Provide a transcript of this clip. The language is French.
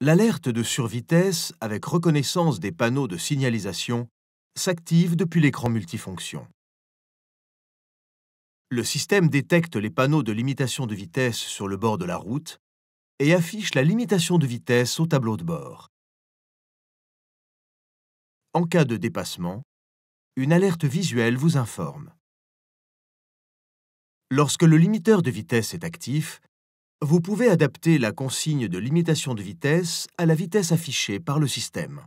L'alerte de survitesse avec reconnaissance des panneaux de signalisation s'active depuis l'écran multifonction. Le système détecte les panneaux de limitation de vitesse sur le bord de la route et affiche la limitation de vitesse au tableau de bord. En cas de dépassement, une alerte visuelle vous informe. Lorsque le limiteur de vitesse est actif, vous pouvez adapter la consigne de limitation de vitesse à la vitesse affichée par le système.